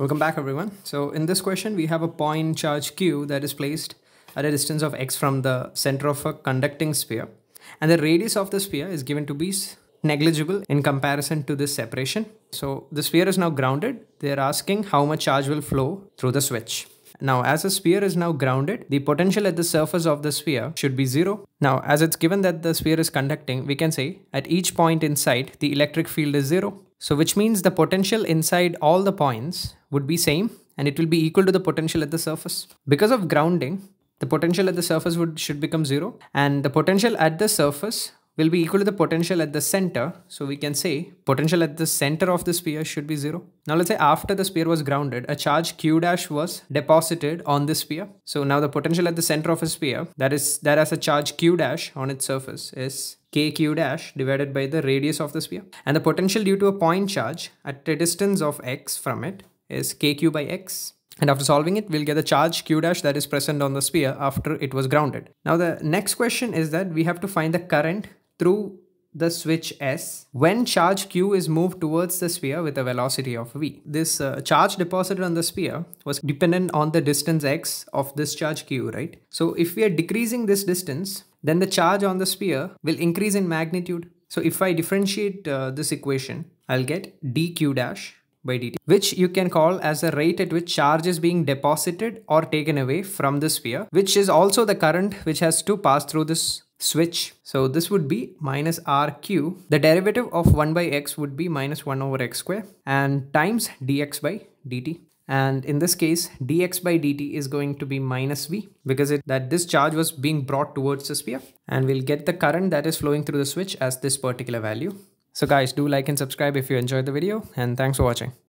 Welcome back everyone. So in this question, we have a point charge Q that is placed at a distance of x from the center of a conducting sphere. And the radius of the sphere is given to be negligible in comparison to this separation. So the sphere is now grounded. They're asking how much charge will flow through the switch. Now, as the sphere is now grounded, the potential at the surface of the sphere should be zero. Now, as it's given that the sphere is conducting, we can say at each point inside, the electric field is zero. So which means the potential inside all the points would be same and it will be equal to the potential at the surface. Because of grounding, the potential at the surface would should become zero and the potential at the surface will be equal to the potential at the center. So we can say potential at the center of the sphere should be zero. Now let's say after the sphere was grounded, a charge q dash was deposited on the sphere. So now the potential at the center of a sphere that is that has a charge q dash on its surface is kq dash divided by the radius of the sphere. And the potential due to a point charge at a distance of x from it is kq by x. And after solving it, we'll get the charge q dash that is present on the sphere after it was grounded. Now the next question is that we have to find the current through the switch S when charge Q is moved towards the sphere with a velocity of V. This uh, charge deposited on the sphere was dependent on the distance X of this charge Q, right? So if we are decreasing this distance, then the charge on the sphere will increase in magnitude. So if I differentiate uh, this equation, I'll get dq dash by dt, which you can call as the rate at which charge is being deposited or taken away from the sphere, which is also the current which has to pass through this switch. So this would be minus rq. The derivative of 1 by x would be minus 1 over x square and times dx by dt. And in this case, dx by dt is going to be minus v because it, that this charge was being brought towards the sphere. And we'll get the current that is flowing through the switch as this particular value. So guys, do like and subscribe if you enjoyed the video and thanks for watching.